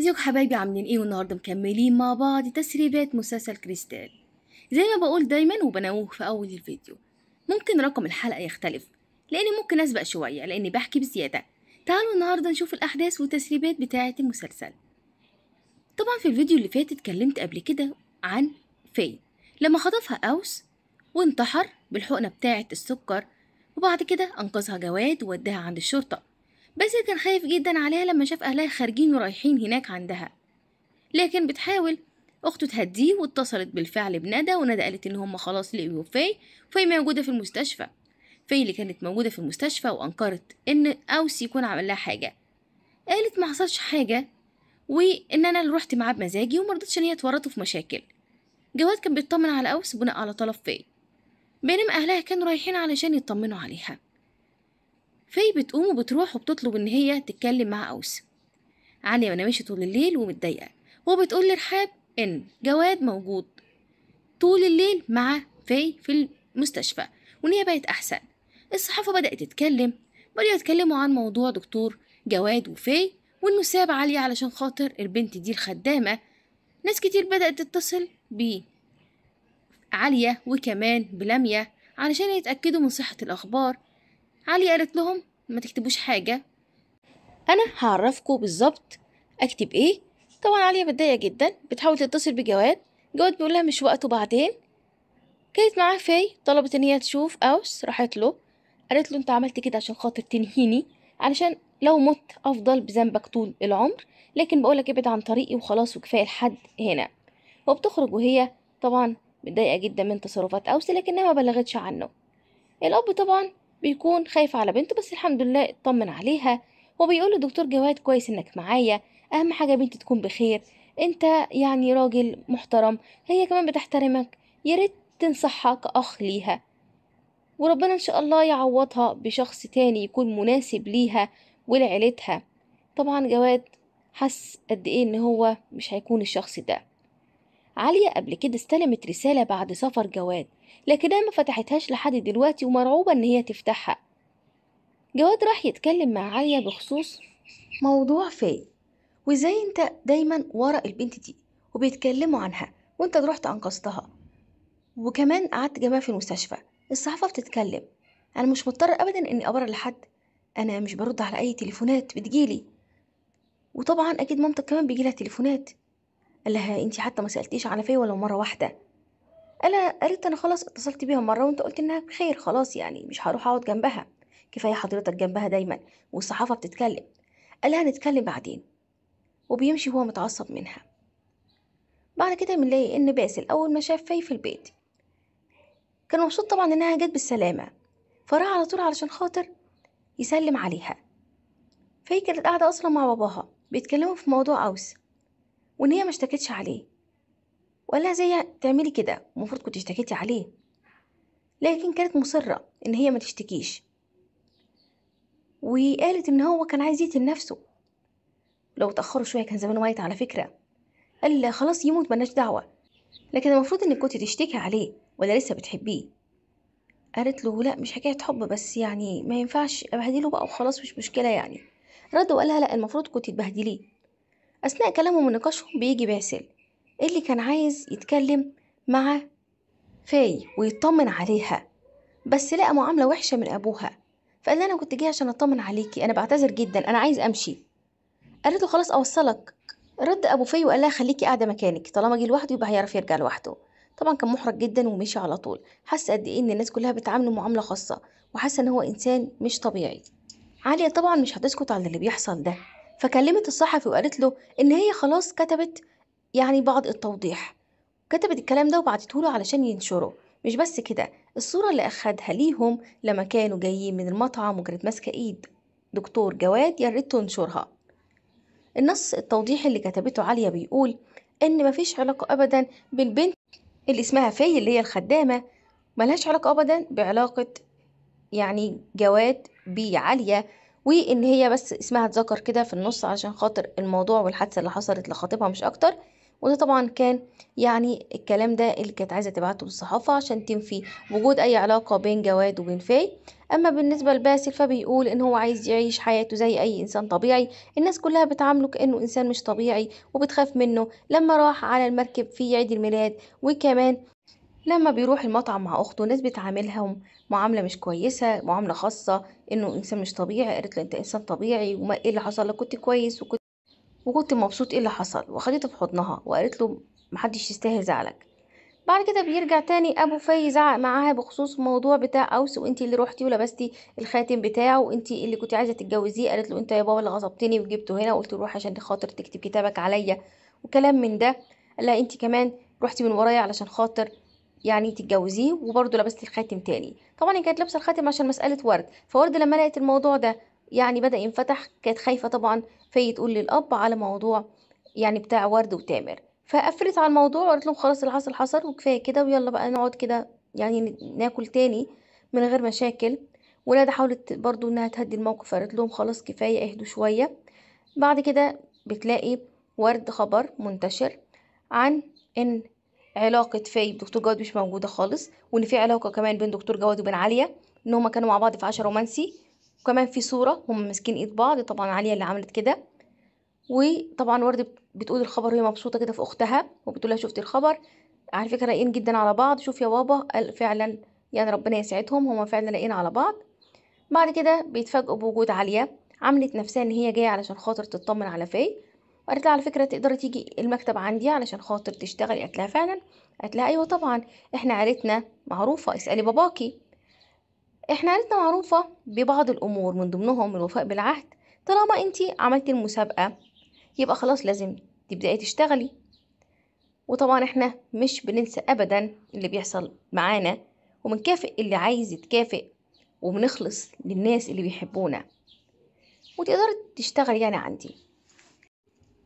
ازيكم حبايبي عاملين ايه والنهارده مكملين مع بعض تسريبات مسلسل كريستال زي ما بقول دايما وبنوه في اول الفيديو ممكن رقم الحلقه يختلف لاني ممكن اسبق شويه لاني بحكي بزياده تعالوا النهارده نشوف الاحداث والتسريبات بتاعه المسلسل طبعا في الفيديو اللي فات اتكلمت قبل كده عن في لما خطفها اوس وانتحر بالحقنه بتاعه السكر وبعد كده انقذها جواد ووداها عند الشرطه بس كان خايف جدا عليها لما شاف أهلها خارجين ورايحين هناك عندها لكن بتحاول أخته تهديه واتصلت بالفعل بندى وندى قالت إن هم خلاص لقيوا في في موجودة في المستشفى في اللي كانت موجودة في المستشفى وأنكرت إن أوسي يكون عمل لها حاجة قالت ما حصلش حاجة وإن أنا اللي رحت معاه بمزاجي ومرضتش إن هي تورطه في مشاكل جواد كان بيطمن على أوس بناء على طلب في بينما أهلها كانوا رايحين علشان يطمنوا عليها فاي بتقوم وبتروح وبتطلب إن هي تتكلم مع أوس علي ماشي طول الليل ومتضايقة وبتقول لرحاب إن جواد موجود طول الليل مع فاي في المستشفى وإن هي بقت أحسن الصحافة بدأت تتكلم بدأوا يتكلموا عن موضوع دكتور جواد وفاي وإنه ساب علي علشان خاطر البنت دي الخدامة ناس كتير بدأت تتصل ب عليا وكمان بلميا علشان يتأكدوا من صحة الأخبار علي قالت لهم ما تكتبوش حاجة أنا هعرفكوا بالظبط أكتب إيه طبعا عليا متضايقة جدا بتحاول تتصل بجواد جواد بيقولها مش وقته بعدين كانت معاه في طلبت ان هي تشوف اوس راحت له قالت له انت عملت كده عشان خاطر تنهيني علشان لو مت افضل بذنبك طول العمر لكن بقولك ابعد عن طريقي وخلاص وكفايه لحد هنا وبتخرج وهي طبعا متضايقه جدا من تصرفات اوس لكنها ما بلغتش عنه الاب طبعا بيكون خايف على بنته بس الحمد لله اطمن عليها وبيقول لدكتور جواد كويس انك معايا اهم حاجة بنتي تكون بخير انت يعني راجل محترم هي كمان بتحترمك يا ريت تنصحها كأخ ليها وربنا ان شاء الله يعوضها بشخص تاني يكون مناسب ليها ولعيلتها طبعا جواد حس قد ايه ان هو مش هيكون الشخص ده عليا قبل كده استلمت رسالة بعد سفر جواد لكنها ما فتحتهاش لحد دلوقتي ومرعوبة إن هي تفتحها جواد راح يتكلم مع عليا بخصوص موضوع فاي وازاي انت دايما ورا البنت دي وبيتكلموا عنها وانت رحت انقذتها وكمان قعدت جنبها في المستشفى الصحافه بتتكلم انا مش مضطر ابدا اني ابرر لحد انا مش برد على اي تليفونات بتجيلي وطبعا اكيد مامتك كمان بيجيلها تليفونات قال لها انت حتى ما سالتيش على فيا ولا مره واحده انا قالت انا خلاص اتصلت بيها مره وانت قلت انها بخير خلاص يعني مش هروح اقعد جنبها كفايه حضرتك جنبها دايما والصحافه بتتكلم قالها نتكلم بعدين وبيمشي هو متعصب منها بعد كده بنلاقي ان باسل اول ما شاف في في البيت كان مبسوط طبعا انها جت بالسلامه فراح على طول علشان خاطر يسلم عليها فهي كانت قاعده اصلا مع باباها بيتكلموا في موضوع اوس وان هي ما اشتكتش عليه ولا زي تعملي كده المفروض كنت اشتكيتي عليه لكن كانت مصرة إن هي ما تشتكيش وقالت إن هو كان عايز يقتل نفسه لو تأخروا شوية كان زمانه ميت على فكرة قال لا خلاص يموت ملناش دعوة لكن المفروض إنك كنت تشتكي عليه ولا لسه بتحبيه قالت له لا مش حكاية حب بس يعني ما ينفعش أبهدله بقى وخلاص مش مشكلة يعني رد وقالها لا المفروض كنت تبهدليه أثناء كلامهم ونقاشهم بيجي باسل اللي كان عايز يتكلم مع فاي ويطمن عليها بس لقى معاملة وحشة من أبوها فقال أنا كنت جاي عشان أطمن عليكي أنا بعتذر جدا أنا عايز أمشي قالت له خلاص أوصلك رد أبو فاي وقال لها خليكي قاعدة مكانك طالما جه لوحده يبقى هيعرف يرجع لوحده طبعا كان محرج جدا ومشي على طول حس قد إيه إن الناس كلها بتعامله معاملة خاصة وحس إن هو إنسان مش طبيعي عالية طبعا مش هتسكت على اللي بيحصل ده فكلمت الصحفي وقالت له إن هي خلاص كتبت يعني بعض التوضيح كتبت الكلام ده وبعتته له علشان ينشره مش بس كده الصورة اللي أخدها ليهم لما كانوا جايين من المطعم وكانت ماسكة إيد دكتور جواد يا ريت تنشرها النص التوضيحي اللي كتبته عالية بيقول إن مفيش علاقة أبدا بالبنت اللي اسمها في اللي هي الخدامة ملهاش علاقة أبدا بعلاقة يعني جواد بعالية وإن هي بس اسمها اتذكر كده في النص عشان خاطر الموضوع والحادثة اللي حصلت لخطيبها مش أكتر وده طبعا كان يعني الكلام ده اللي كانت عايزة تبعته للصحافة عشان تنفي وجود أي علاقة بين جواد وبين فاي أما بالنسبة لباسل فبيقول إن هو عايز يعيش حياته زي أي إنسان طبيعي الناس كلها بتعامله كأنه إنسان مش طبيعي وبتخاف منه لما راح على المركب في عيد الميلاد وكمان لما بيروح المطعم مع اخته ناس بتعاملهم معامله مش كويسه معامله خاصه انه انسان مش طبيعي قالت له انت انسان طبيعي وما ايه اللي حصل لك كنت كويس وكنت وكنت مبسوط ايه اللي حصل وخدته في حضنها وقالت له محدش يستاهل زعلك بعد كده بيرجع تاني ابو في زعق معاها بخصوص موضوع بتاع اوس وانتي اللي روحتي ولبستي الخاتم بتاعه وانتي اللي كنت عايزه تتجوزيه قالت له انت يا بابا اللي غصبتني وجبته هنا وقلت له روح عشان خاطر تكتب كتابك عليا وكلام من ده قال لها انتي كمان روحتي من ورايا علشان خاطر يعني تتجوزيه وبرده لبستي الخاتم تاني طبعا هي كانت لابسه الخاتم عشان مساله ورد فورد لما لقت الموضوع ده يعني بدأ ينفتح كانت خايفة طبعا فاي تقول للأب على موضوع يعني بتاع ورد وتامر فقفلت على الموضوع وقالت لهم خلاص اللي حصل حصل وكفاية كده ويلا بقى نقعد كده يعني ناكل تاني من غير مشاكل ولادة حاولت برضو انها تهدي الموقف قالت لهم خلاص كفاية اهدوا شوية بعد كده بتلاقي ورد خبر منتشر عن ان علاقة فاي بدكتور جواد مش موجودة خالص وان في علاقة كمان بين دكتور جواد وبين عالية ان هما كانوا مع بعض في عشرة رومانسي وكمان في صورة هم ماسكين ايد بعض طبعا عليا اللي عملت كده وطبعا وردة بتقول الخبر وهي مبسوطة كده في اختها وبتقولها شفتي الخبر على فكرة رايقين جدا على بعض شوف يا بابا قال فعلا يعني ربنا يسعدهم هما فعلا رايقين على بعض بعد كده بيتفاجئوا بوجود عليا عملت نفسها ان هي جايه علشان خاطر تطمن على فاي قالت لها على فكره تقدري تيجي المكتب عندي علشان خاطر تشتغلي قالت لها فعلا قالت لها ايوه طبعا احنا عيلتنا معروفه اسالي باباكي احنا عيلتنا معروفة ببعض الأمور من ضمنهم الوفاء بالعهد طالما انتي عملتي المسابقة يبقى خلاص لازم تبدأي تشتغلي وطبعا احنا مش بننسى أبدا اللي بيحصل معانا وبنكافئ اللي عايز يتكافئ وبنخلص للناس اللي بيحبونا وتقدري تشتغلي يعني عندي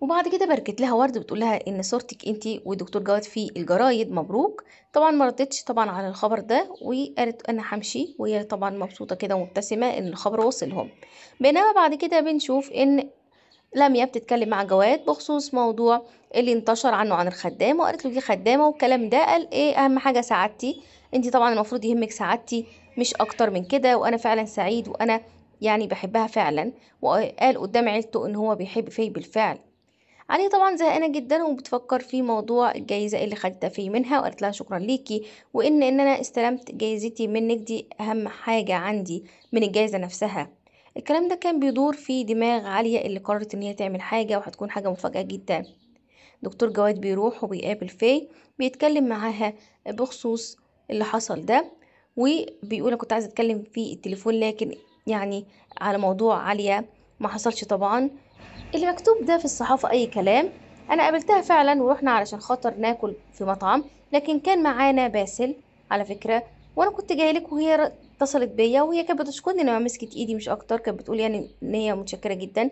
وبعد كده بركت لها ورد بتقول لها ان صورتك انت ودكتور جواد في الجرايد مبروك طبعا ما ردتش طبعا على الخبر ده وقالت انا همشي وهي طبعا مبسوطه كده ومبتسمه ان الخبر وصلهم بينما بعد كده بنشوف ان لميا بتتكلم مع جواد بخصوص موضوع اللي انتشر عنه عن الخدامه وقالت له دي خدامه والكلام ده قال ايه اهم حاجه سعادتي انت طبعا المفروض يهمك سعادتي مش اكتر من كده وانا فعلا سعيد وانا يعني بحبها فعلا وقال قدام عيلته ان هو بيحب فيه بالفعل عليا طبعا زهقانه جدا وبتفكر في موضوع الجايزه اللي خدتها فيه منها وقالت لها شكرا ليكي وان ان انا استلمت جايزتي منك دي اهم حاجه عندي من الجايزه نفسها الكلام ده كان بيدور في دماغ عليا اللي قررت ان هي تعمل حاجه وهتكون حاجه مفاجاه جدا دكتور جواد بيروح وبيقابل فاي بيتكلم معاها بخصوص اللي حصل ده وبيقول انا كنت عايزه اتكلم في التليفون لكن يعني على موضوع عليا ما حصلش طبعا اللي مكتوب ده في الصحافة أي كلام أنا قابلتها فعلا ورحنا علشان خاطر ناكل في مطعم لكن كان معانا باسل على فكرة وأنا كنت جاي لك وهي اتصلت بيا وهي كانت بتشكرني إن أنا مسكت إيدي مش أكتر كانت بتقول يعني إن هي متشكرة جدا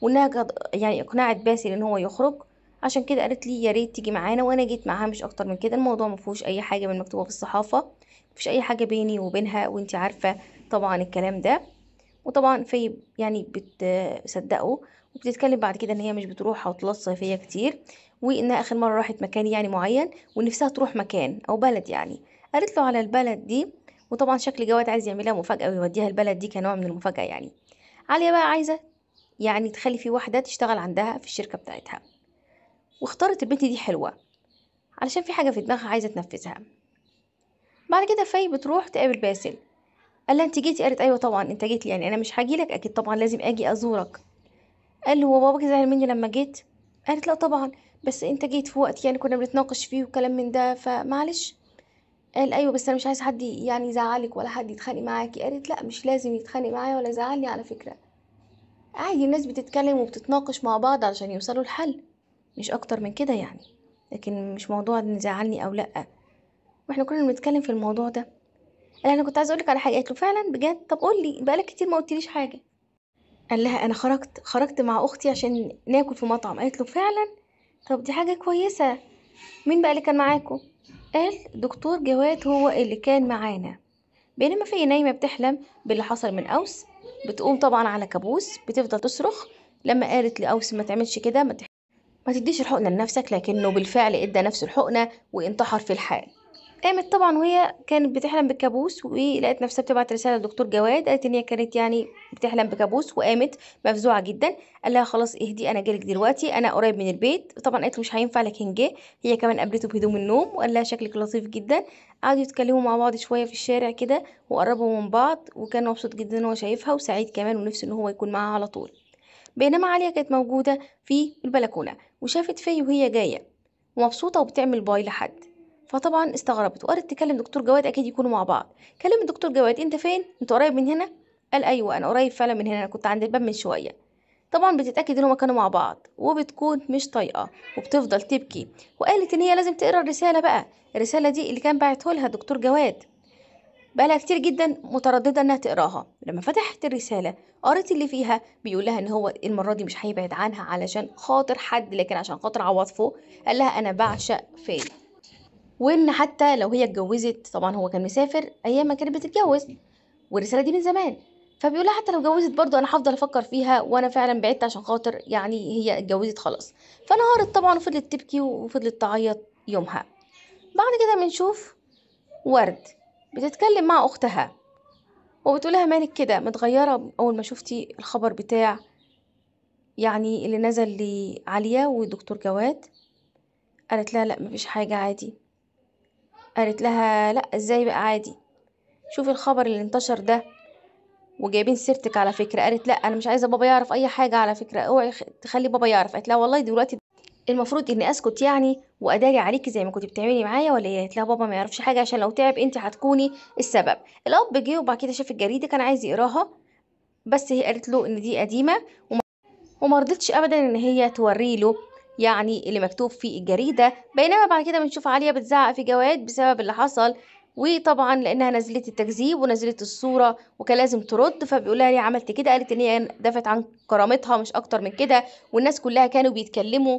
وإنها يعني أقنعت باسل إن هو يخرج عشان كده قالت لي يا ريت تيجي معانا وأنا جيت معاها مش أكتر من كده الموضوع مفهوش أي حاجة من مكتوبة في الصحافة مفيش أي حاجة بيني وبينها وإنتي عارفة طبعا الكلام ده وطبعا في يعني بتصدقه وبتتكلم بعد كده ان هي مش بتروح عطلات صيفيه كتير وانها اخر مره راحت مكان يعني معين ونفسها تروح مكان او بلد يعني قالت له على البلد دي وطبعا شكل جواد عايز يعملها مفاجاه ويوديها البلد دي كنوع من المفاجاه يعني عليا بقى عايزه يعني تخلي في واحده تشتغل عندها في الشركه بتاعتها واختارت البنت دي حلوه علشان في حاجه في دماغها عايزه تنفذها بعد كده في بتروح تقابل باسل قال لها انت جيتي قالت ايوه طبعا انت جيت لي يعني انا مش هاجي لك اكيد طبعا لازم اجي ازورك قال هو باباك زعل مني لما جيت قالت لا طبعا بس انت جيت في وقت يعني كنا بنتناقش فيه وكلام من ده فمعلش قال ايوه بس انا مش عايز حد يعني يزعلك ولا حد يتخانق معاكي قالت لا مش لازم يتخانق معايا ولا يزعلني على فكره عادي الناس بتتكلم وبتتناقش مع بعض علشان يوصلوا لحل مش اكتر من كده يعني لكن مش موضوع ان زعلني او لا واحنا كنا بنتكلم في الموضوع ده قال انا كنت عايزه اقولك على حاجه قالت له فعلا بجد طب قولي بقالك كتير ما قلتليش حاجه قال لها انا خرجت خرجت مع اختي عشان ناكل في مطعم قالت له فعلا طب دي حاجه كويسه مين بقى اللي كان معاكم قال دكتور جواد هو اللي كان معانا بينما في نايمه بتحلم باللي حصل من اوس بتقوم طبعا على كابوس بتفضل تصرخ لما قالت لاوس ما تعملش كده ما, تديش الحقنه لنفسك لكنه بالفعل ادى نفسه الحقنه وانتحر في الحال قامت طبعا وهي كانت بتحلم بالكابوس ولقيت نفسها بتبعت رساله لدكتور جواد قالت ان هي كانت يعني بتحلم بكابوس وقامت مفزوعه جدا قال لها خلاص اهدي انا جالك دلوقتي انا قريب من البيت طبعا قالت مش هينفع لكن جه هي كمان قابلته بهدوم النوم وقال لها شكلك لطيف جدا قعدوا يتكلموا مع بعض شويه في الشارع كده وقربوا من بعض وكان مبسوط جدا ان هو شايفها وسعيد كمان ونفسه ان هو يكون معاها على طول بينما عليا كانت موجوده في البلكونه وشافت فيه وهي جايه ومبسوطه وبتعمل باي لحد فطبعا استغربت وقالت تكلم دكتور جواد اكيد يكونوا مع بعض كلم الدكتور جواد انت فين انت قريب من هنا قال ايوه انا قريب فعلا من هنا انا كنت عند الباب من شويه طبعا بتتاكد ان هما كانوا مع بعض وبتكون مش طايقه وبتفضل تبكي وقالت ان هي لازم تقرا الرساله بقى الرساله دي اللي كان باعته لها دكتور جواد بقالها كتير جدا مترددة إنها تقراها لما فتحت الرسالة قريت اللي فيها بيقول لها إن هو المرة دي مش هيبعد عنها علشان خاطر حد لكن عشان خاطر عواطفه قال لها أنا بعشق فيلم وان حتى لو هي اتجوزت طبعا هو كان مسافر ايام ما كانت بتتجوز والرساله دي من زمان فبيقولها حتى لو اتجوزت برضه انا هفضل افكر فيها وانا فعلا بعدت عشان خاطر يعني هي اتجوزت خلاص فنهارت طبعا وفضلت تبكي وفضلت تعيط يومها بعد كده بنشوف ورد بتتكلم مع اختها وبتقولها مالك كده متغيره اول ما شفتي الخبر بتاع يعني اللي نزل لعليا ودكتور جواد قالت لها لا مفيش حاجه عادي قالت لها لا ازاي بقى عادي شوفي الخبر اللي انتشر ده وجايبين سيرتك على فكره قالت لا انا مش عايزه بابا يعرف اي حاجه على فكره اوعي تخلي بابا يعرف قالت لها والله دلوقتي المفروض اني اسكت يعني واداري عليكي زي ما كنت بتعملي معايا ولا ايه قالت لها بابا ما يعرفش حاجه عشان لو تعب انت هتكوني السبب الاب جه وبعد كده شاف الجريده كان عايز يقراها بس هي قالت له ان دي قديمه وما رضتش ابدا ان هي توري له يعني اللي مكتوب في الجريدة بينما بعد كده بنشوف عليا بتزعق في جواد بسبب اللي حصل وطبعا لانها نزلت التكذيب ونزلت الصوره وكان لازم ترد فبيقول لها ليه عملت كده قالت ان هي دافعت عن كرامتها مش اكتر من كده والناس كلها كانوا بيتكلموا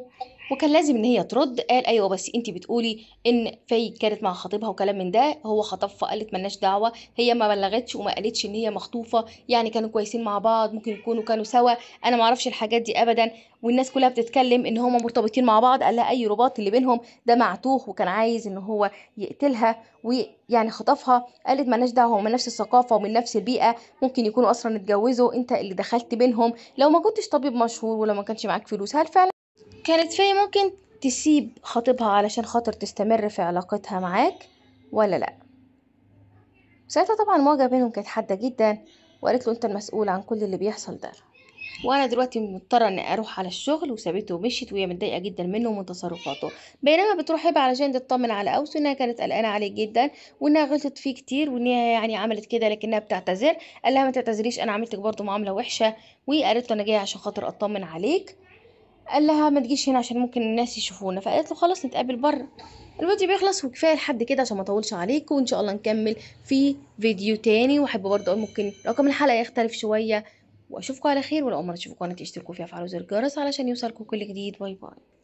وكان لازم ان هي ترد قال ايوه بس انت بتقولي ان في كانت مع خطيبها وكلام من ده هو خطفها قالت ملناش دعوه هي ما بلغتش وما قالتش ان هي مخطوفه يعني كانوا كويسين مع بعض ممكن يكونوا كانوا سوا انا ما اعرفش الحاجات دي ابدا والناس كلها بتتكلم ان هما مرتبطين مع بعض قال لها اي رباط اللي بينهم ده معتوه وكان عايز ان هو يقتلها ويعني خطفها قالت مالناش دعوه من نفس الثقافه ومن نفس البيئه ممكن يكونوا اصلا اتجوزوا انت اللي دخلت بينهم لو ما كنتش طبيب مشهور ولو ما كانش معاك فلوس هل فعلا كانت فيه ممكن تسيب خطيبها علشان خاطر تستمر في علاقتها معاك ولا لأ ساعتها طبعا المواجهة بينهم كانت حادة جدا وقالت له انت المسؤول عن كل اللي بيحصل ده وانا دلوقتي مضطرة اني اروح على الشغل وسابته ومشيت وهي متضايقة جدا منه ومن تصرفاته بينما بتروح هبة علشان تطمن على اوس انها كانت قلقانة عليه جدا وانها غلطت فيه كتير وانها يعني عملت كده لكنها بتعتذر قال لها ما تعتذريش انا عملتك برضه معاملة وحشة وقالت له انا جاية عشان خاطر اطمن عليك قال لها ما تجيش هنا عشان ممكن الناس يشوفونا فقالت له خلاص نتقابل بره الفيديو بيخلص وكفايه لحد كده عشان ما اطولش عليكم وان شاء الله نكمل في فيديو تاني واحب برضه اقول ممكن رقم الحلقه يختلف شويه واشوفكم على خير ولو مره تشوفوا قناتي اشتركوا فيها وفعلوا زر الجرس علشان يوصلكم كل جديد باي باي